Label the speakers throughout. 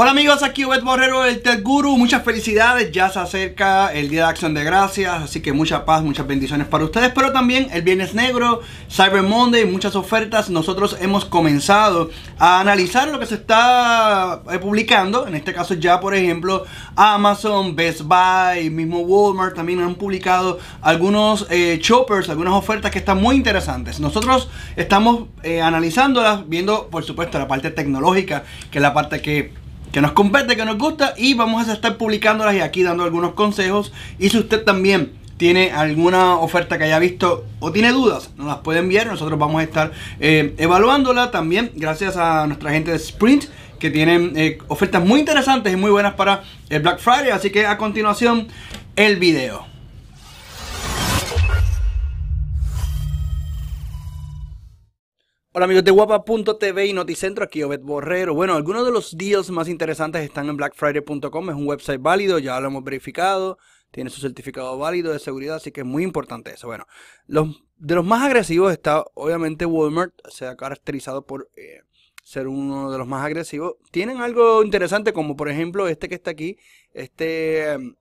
Speaker 1: Hola amigos, aquí Web Borrero el Tech Guru. Muchas felicidades, ya se acerca el Día de Acción de Gracias, así que mucha paz, muchas bendiciones para ustedes, pero también el Viernes Negro, Cyber Monday, muchas ofertas. Nosotros hemos comenzado a analizar lo que se está eh, publicando, en este caso ya por ejemplo Amazon, Best Buy, mismo Walmart también han publicado algunos eh, shoppers, choppers, algunas ofertas que están muy interesantes. Nosotros estamos eh, analizándolas, viendo por supuesto la parte tecnológica, que es la parte que que nos compete, que nos gusta y vamos a estar publicándolas y aquí dando algunos consejos. Y si usted también tiene alguna oferta que haya visto o tiene dudas, nos las puede enviar. Nosotros vamos a estar eh, evaluándola también gracias a nuestra gente de Sprint que tienen eh, ofertas muy interesantes y muy buenas para el Black Friday. Así que a continuación el video. Hola amigos de guapa.tv y Noticentro, aquí Obed Borrero. Bueno, algunos de los deals más interesantes están en blackfriday.com, es un website válido, ya lo hemos verificado, tiene su certificado válido de seguridad, así que es muy importante eso. Bueno, de los más agresivos está obviamente Walmart, se ha caracterizado por eh, ser uno de los más agresivos. Tienen algo interesante como por ejemplo este que está aquí, este eh,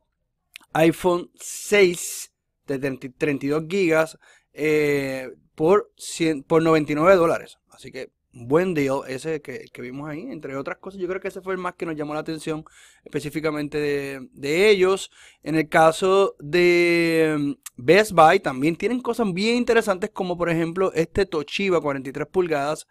Speaker 1: iPhone 6 de 32 gigas. Eh, por, 100, por 99 dólares. Así que buen deal ese que, vimos ahí, entre otras cosas. Yo creo que ese fue el más que nos llamó la atención específicamente de, ellos. En el caso de mm, Best Buy, también tienen cosas bien interesantes como por ejemplo este Toshiba 43 pulgadas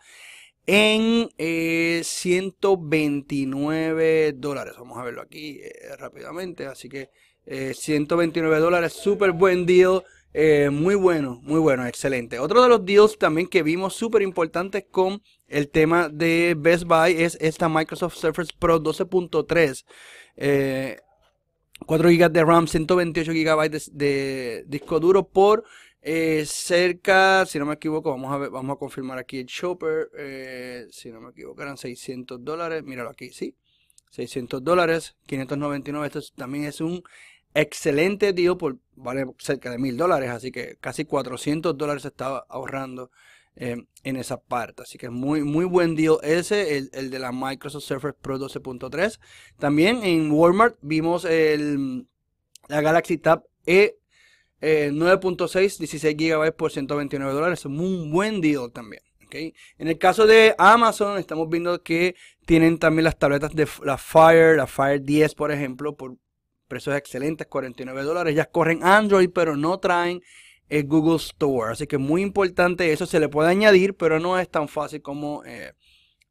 Speaker 1: en 129 eh, dólares. Vamos a verlo aquí eh, rápidamente. Así que 129 eh, dólares, súper buen deal. Eh, muy bueno, muy bueno, excelente. Otro de los deals también que vimos súper importantes con el tema de Best Buy es esta Microsoft Surface Pro 12.3. 4 GB de RAM, 128 GB de, disco duro por eh, cerca, si no me equivoco, vamos a ver, vamos a confirmar aquí el shopper. Eh, si no me equivoco, eran 600 dólares. Míralo aquí, sí. 600 dólares, 599. Esto también es un excelente deal por vale cerca de mil dólares, así que casi 400 dólares estaba ahorrando eh, en esa parte. Así que muy, muy buen deal ese, el, de la Microsoft Surface Pro 12.3. También en Walmart vimos el, la Galaxy Tab E. 9.6, 16 GB por 129 dólares, es un buen deal también. Okay. En el caso de Amazon, estamos viendo que tienen también las tabletas de la Fire, la Fire 10, por ejemplo, por precios excelentes, 49 dólares. ya corren Android, pero no traen el Google Store. Así que muy importante eso, se le puede añadir, pero no es tan fácil como eh,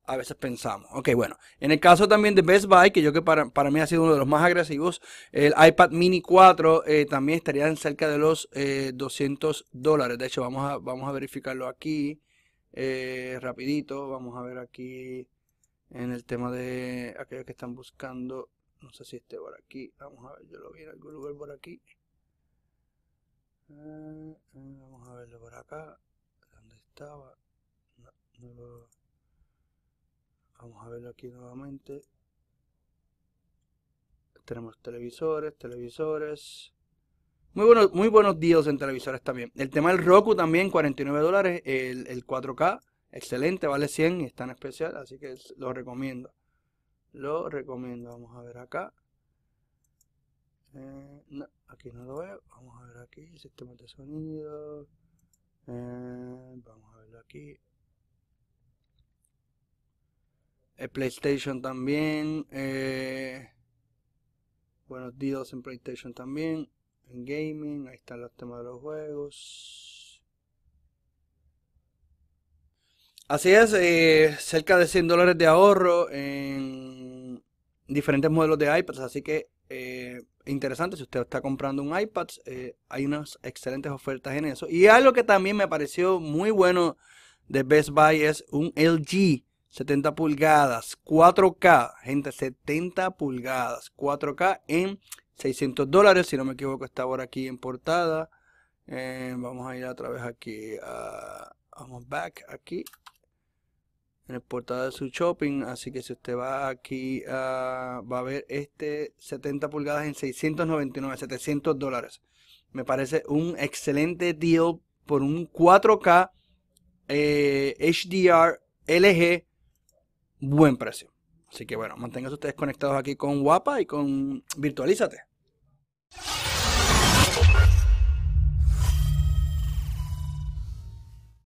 Speaker 1: a veces pensamos. Ok, bueno, en el caso también de Best Buy, que yo que para, para mí ha sido uno de los más agresivos, el iPad mini 4 eh, también estaría en cerca de los 200 eh, dólares. De hecho, vamos a, vamos a verificarlo aquí rapidito. Vamos a ver aquí en el tema de aquellos que están buscando no sé si esté por aquí. Vamos a ver, yo lo vi en algún lugar por aquí. Eh, eh, vamos a verlo por acá. ¿Dónde estaba? Vamos a verlo aquí nuevamente. Tenemos televisores, televisores. Muy buenos, muy buenos deals en televisores también. El tema del Roku también, 49 dólares. El, 4K, excelente, vale 100 y está en especial, así que lo recomiendo lo recomiendo. Vamos a ver acá. Eh, no, aquí no lo veo. Vamos a ver aquí, sistema de sonido. Eh, vamos a verlo aquí. El eh, PlayStation también. buenos bueno, en PlayStation también. En gaming, ahí están los temas de los juegos. Así es, cerca de 100 dólares de ahorro en diferentes modelos de iPads, así que eh, interesante, si usted está comprando un iPad, eh, hay unas excelentes ofertas en eso. Y algo que también me pareció muy bueno de Best Buy es un LG 70 pulgadas, 4K, gente, 70 pulgadas, 4K en 600 dólares, si no me equivoco, está ahora aquí en portada. Eh, vamos a ir otra vez aquí, vamos back aquí, en el portada de su shopping. Así que si usted va aquí, ah, va a ver este 70 pulgadas en 699, 700 dólares. Me parece un excelente deal por un 4K HDR eh, LG, buen precio. Así que bueno, manténganse ustedes conectados aquí con Guapa y con Virtualízate.